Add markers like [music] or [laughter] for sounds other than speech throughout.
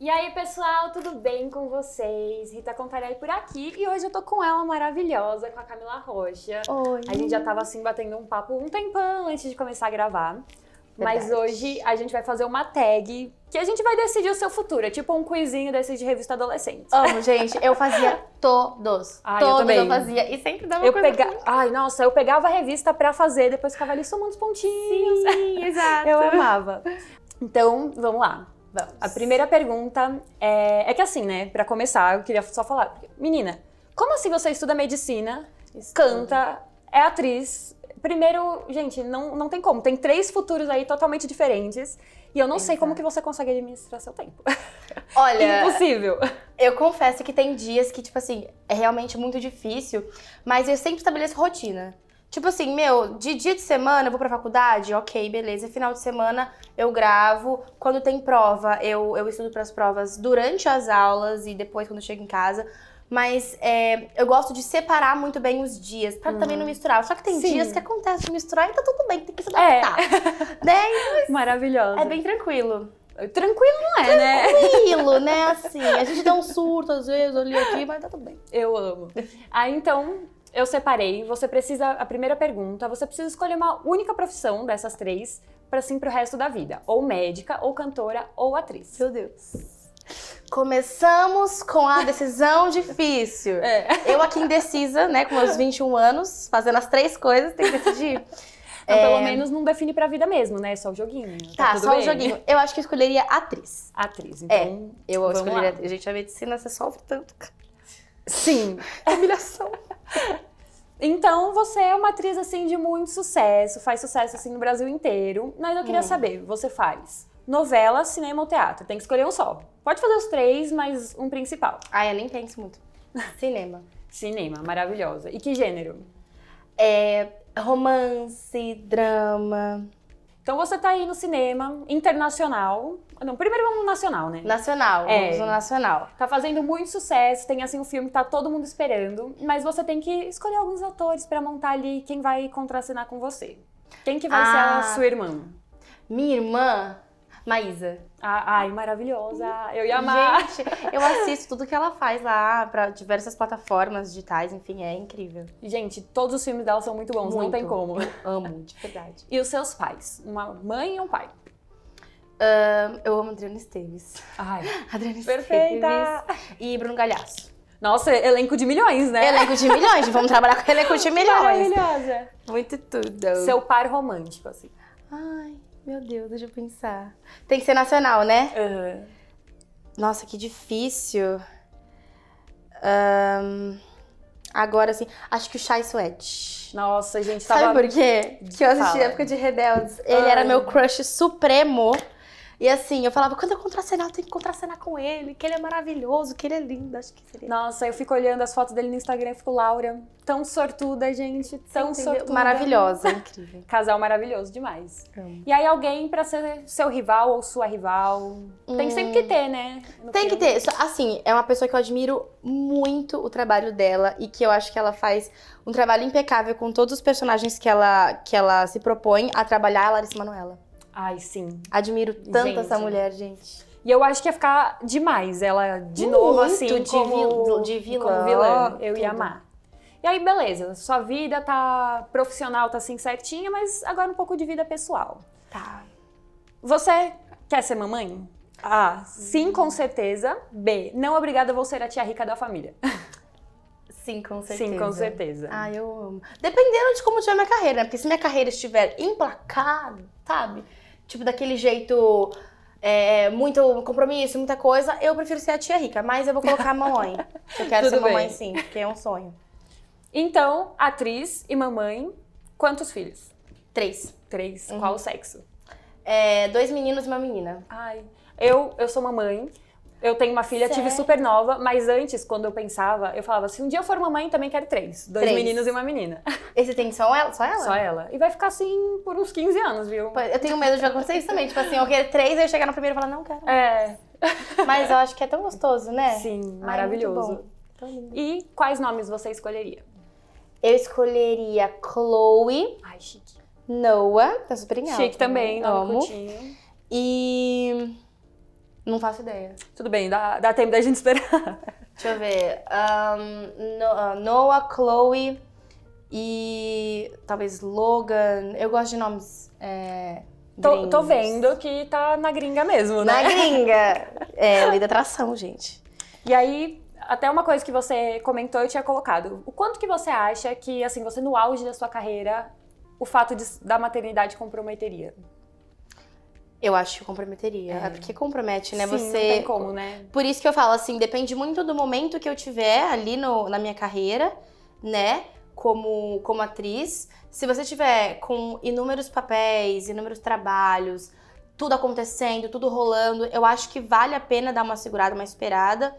E aí, pessoal, tudo bem com vocês? Rita Contarelli por aqui e hoje eu tô com ela maravilhosa, com a Camila Rocha. Oi. A gente já tava assim batendo um papo um tempão antes de começar a gravar. Verdade. Mas hoje a gente vai fazer uma tag que a gente vai decidir o seu futuro. É tipo um quizinho desses de revista adolescente. Amo, gente. Eu fazia [laughs] todos. Ai, todos eu, também. eu fazia. E sempre dava eu coisa pega... Assim. Ai, nossa, eu pegava a revista pra fazer, depois ficava ali somando os pontinhos. Sim, [laughs] exato. Eu amava. Então, vamos lá. Vamos. A primeira pergunta é, é que assim, né? Para começar, eu queria só falar. Menina, como assim você estuda medicina, Estudo. canta, é atriz? Primeiro, gente, não, não tem como. Tem três futuros aí totalmente diferentes. E eu não sei como que você consegue administrar seu tempo. [laughs] Olha. Impossível. Eu confesso que tem dias que, tipo assim, é realmente muito difícil, mas eu sempre estabeleço rotina. Tipo assim, meu, de dia de semana eu vou pra faculdade, ok, beleza. Final de semana eu gravo. Quando tem prova, eu, eu estudo para as provas durante as aulas e depois quando eu chego em casa. Mas é, eu gosto de separar muito bem os dias, pra hum. também não uhum. misturar. Só que tem Sim. dias que acontece de misturar e então tá tudo bem, tem que se é. adaptar. [laughs] Né? É. Né? Maravilhoso. É bem tranquilo. Tranquilo não é, Tranquilo, né? Tranquilo, né? Assim, a gente dá um surto às vezes, olha aqui, mas tá tudo bem. Eu amo. Aí então, eu separei, você precisa, a primeira pergunta, você precisa escolher uma única profissão dessas três para sim pro resto da vida, ou médica, ou cantora, ou atriz. Meu Deus. Começamos com a decisão [laughs] difícil. É. Eu aqui indecisa, né, com meus 21 anos, fazendo as três coisas, tem que decidir. Então, é... pelo menos não define pra vida mesmo, né? Só o joguinho. Tá, tá só bem. o joguinho. Eu acho que escolheria atriz. Atriz, então. É, eu escolheria. Lá. Gente, a medicina, você sofre tanto, cara. Sim, [laughs] humilhação. Então, você é uma atriz, assim, de muito sucesso, faz sucesso, assim, no Brasil inteiro. Mas eu queria hum. saber, você faz novela, cinema ou teatro? Tem que escolher um só. Pode fazer os três, mas um principal. Ah, eu nem penso muito. Cinema. cinema, maravilhosa. E que gênero? É romance, drama, então você tá aí no cinema internacional. Não, primeiro vamos no nacional, né? Nacional, é. vamos no nacional. Tá fazendo muito sucesso, tem assim um filme que tá todo mundo esperando, mas você tem que escolher alguns atores para montar ali quem vai contracenar com você. Quem que vai ah, ser a ah. sua irmã? Minha irmã, Maísa. Ah, ai, maravilhosa! Eu ia amar! Gente, eu assisto tudo que ela faz lá para diversas plataformas digitais, enfim, é incrível. Gente, todos os filmes dela são muito bons, muito. não tem como. Eu amo, de verdade. E os seus pais? Uma mãe e um pai? Um, eu amo Adriana Esteves. Ai, [laughs] Adriana Perfeita! Esteves e Bruno Galhaço. Nossa, elenco de milhões, né? Elenco de milhões, vamos trabalhar com elenco de [laughs] milhões. Maravilhosa! Muito tudo. Seu par romântico, assim. Ai, meu Deus, deixa eu pensar. Tem que ser nacional, né? Uhum. Nossa, que difícil. Um, agora, assim, acho que o Chai Suede. Nossa, gente, tava... Sabe por quê? Que eu assisti a época de Rebeldes. Ele Ai. era ah. meu crush supremo. E assim, eu falava, quando eu contracenar, eu tenho que contracenar com ele, que ele é maravilhoso, que ele é lindo, acho que seria. Nossa, eu fico olhando as fotos dele no Instagram e fico, Laura, tão sortuda, gente, tão Entendeu? sortuda. Maravilhosa, incrível. [laughs] Casal maravilhoso demais. Hum. E aí alguém para ser seu rival ou sua rival, hum. tem sempre que ter, né? No tem filme. que ter. Assim, é uma pessoa que eu admiro muito o trabalho dela e que eu acho que ela faz um trabalho impecável com todos os personagens que ela, que ela se propõe a trabalhar, a Larissa Manoela. Ai, sim. Admiro tanto gente, essa mulher, gente. E eu acho que ia ficar demais ela de Muito novo assim de como, de vilã, como vilã. Eu tudo. ia amar. E aí, beleza, sua vida tá profissional, tá assim certinha, mas agora um pouco de vida pessoal. Tá. Você quer ser mamãe? A. Sim, com certeza. B. Não obrigada, vou ser a tia rica da família. [laughs] Sim, com certeza. Sim, com certeza. Ah, eu amo. Dependendo de como tiver minha carreira, né? Porque se minha carreira estiver emplacada, sabe? tipo, daquele jeito. É, muito compromisso, muita coisa, eu prefiro ser a tia rica, mas eu vou colocar a mamãe. [laughs] eu quero Tudo ser bem. mamãe sim, porque é um sonho. Então, atriz e mamãe, quantos filhos? Três. Três. Uhum. Qual o sexo? É, dois meninos e uma menina. Ai, eu, eu sou mamãe. Eu tenho uma filha, tive super nova, mas antes, quando eu pensava, eu falava assim: um dia eu for mamãe, também quero três. Dois três. meninos e uma menina. [laughs] Esse tem só ela? Só ela? Só ela. E vai ficar assim por uns 15 anos, viu? Eu tenho medo de acontecer isso também. Tipo assim, eu quero três, aí eu chegar no primeiro e falar, não quero. É. [laughs] Mas eu acho que é tão gostoso, né? Sim, maravilhoso. Ai, lindo. E quais nomes você escolheria? Eu escolheria Chloe. Ai, chique. Noah, tá super em alta, Chique também, né? nome Amo. Curtinho. E. Não faço ideia. Tudo bem, dá, dá tempo da gente esperar. Deixa eu ver. Um, ah, Noah, Chloe e talvez Logan. Eu gosto de nomes. É, tô, tô, vendo que tá na gringa mesmo, né? Na gringa! [laughs] É, lei da atração, gente. E aí, até uma coisa que você comentou, eu tinha colocado. O quanto que você acha que, assim, você no auge da sua carreira, o fato de, da maternidade comprometeria? Eu acho que comprometeria. É, é porque compromete, né? Sim, você. Não tem como, né? Por isso que eu falo assim, depende muito do momento que eu tiver ali no, na minha carreira, né? Como, como atriz. Se você tiver com inúmeros papéis, inúmeros trabalhos, tudo acontecendo, tudo rolando, eu acho que vale a pena dar uma segurada, uma esperada.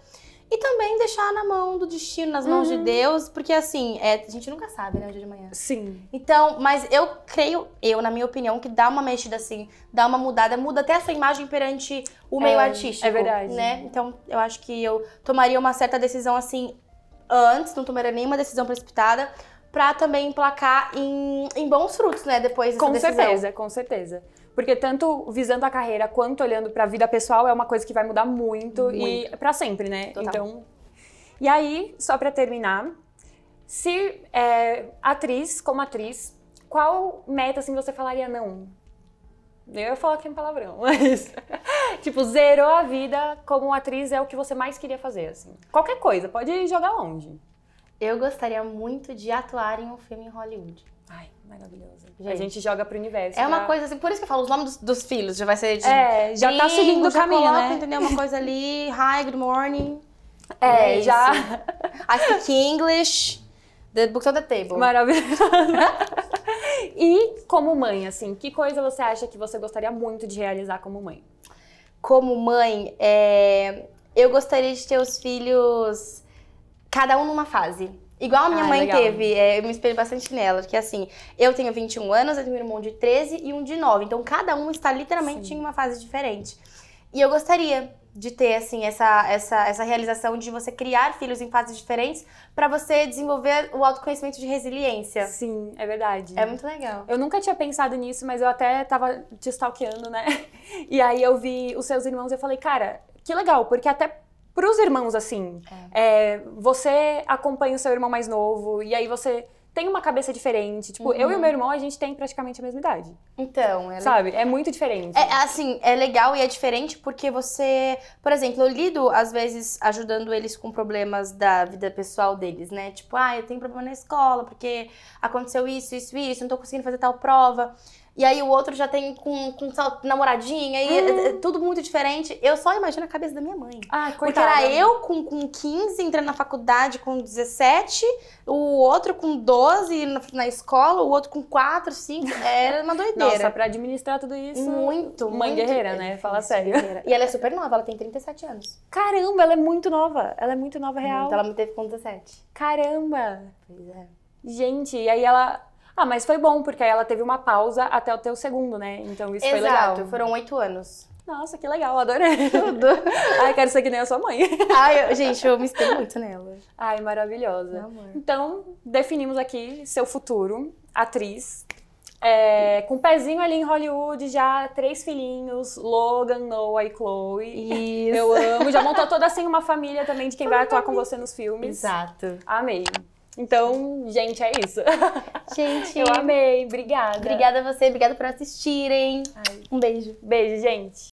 E também deixar na mão do destino, nas mãos uhum. de Deus, porque assim, é, a gente nunca sabe, né, o dia de manhã. Sim. Então, mas eu creio, eu, na minha opinião, que dá uma mexida assim, dá uma mudada, muda até a sua imagem perante o meio é, artístico. É verdade. Né? Então, eu acho que eu tomaria uma certa decisão assim antes, não tomaria nenhuma decisão precipitada, para também emplacar em, em, bons frutos, né, depois dessa com decisão. Com certeza, com certeza. Porque tanto visando a carreira quanto olhando para a vida pessoal é uma coisa que vai mudar muito, muito. e para sempre, né? Total. Então. E aí, só para terminar, se é, atriz, como atriz, qual meta assim você falaria não? Eu ia falar aqui é um palavrão, [laughs] mas. tipo, zerou a vida como atriz é o que você mais queria fazer, assim. Qualquer coisa, pode jogar longe. Eu gostaria muito de atuar em um filme em Hollywood. Ai, maravilhoso. Gente, a gente joga pro universo. É pra... uma coisa assim, por isso que eu falo, os nomes dos, dos filhos já vai ser de. É, já tá seguindo o caminho. Coloca, né? entendeu? Uma coisa ali. Hi, good morning. É, é já. I speak English. The book on the table. Maravilhoso. e como mãe, assim, que coisa você acha que você gostaria muito de realizar como mãe? Como mãe, é... eu gostaria de ter os filhos, cada um numa fase. Igual a minha ah, mãe legal. teve, é, eu me espelho bastante nela, porque assim, eu tenho 21 anos, eu tenho um irmão de 13 e um de 9. Então cada um está literalmente Sim. em uma fase diferente. E eu gostaria de ter assim essa, essa, essa realização de você criar filhos em fases diferentes para você desenvolver o autoconhecimento de resiliência. Sim, é verdade. É muito legal. Eu nunca tinha pensado nisso, mas eu até tava te stalkeando, né? [laughs] E aí eu vi os seus irmãos e eu falei, cara, que legal, porque até para os irmãos assim. É. É, você acompanha o seu irmão mais novo e aí você tem uma cabeça diferente. Tipo, uhum. eu e o uhum. meu irmão, a gente tem praticamente a mesma idade. Então, é Sabe? É muito diferente. É, assim, é legal e é diferente porque você... Por exemplo, eu lido, às vezes, ajudando eles com problemas da vida pessoal deles, né? Tipo, ah, eu tenho problema na escola porque aconteceu isso, isso, isso, não tô conseguindo fazer tal prova. E aí o outro já tem com, com namoradinha, e é, é tudo muito diferente. Eu só imagino a cabeça da minha mãe. Ai, ah, Porque era né? eu com, com 15, entrando na faculdade com 17, o outro com 12 na, na escola, o outro com 4, 5. Era uma doideira. Nossa, [laughs] pra administrar tudo isso. Muito, Mãe muito guerreira, né? Fala sério. E ela é super nova, ela tem 37 anos. Caramba, ela é muito nova. Ela é muito nova, real. então ela me teve com 17. Caramba! Pois é. Gente, e aí ela ah, mas foi bom, porque aí ela teve uma pausa até o teu segundo, né? Então isso Exato, foi legal. Exato, foram oito anos. Nossa, que legal, adorei. Tudo. [laughs] Ai, quero ser que nem a sua mãe. [laughs] Ai, eu, gente, eu me inspiro muito nela. Ai, maravilhosa. Então, definimos aqui seu futuro, atriz. É, com um pezinho ali em Hollywood, já três filhinhos, Logan, Noah e Chloe. Isso. Eu amo. Já montou toda assim uma família também de quem vai atuar com você nos filmes. Exato. Amei. Então, gente, é isso. [laughs] Gente, eu amei. Obrigada. Obrigada a você, obrigada por assistirem. Ai. Um beijo. Beijo, gente.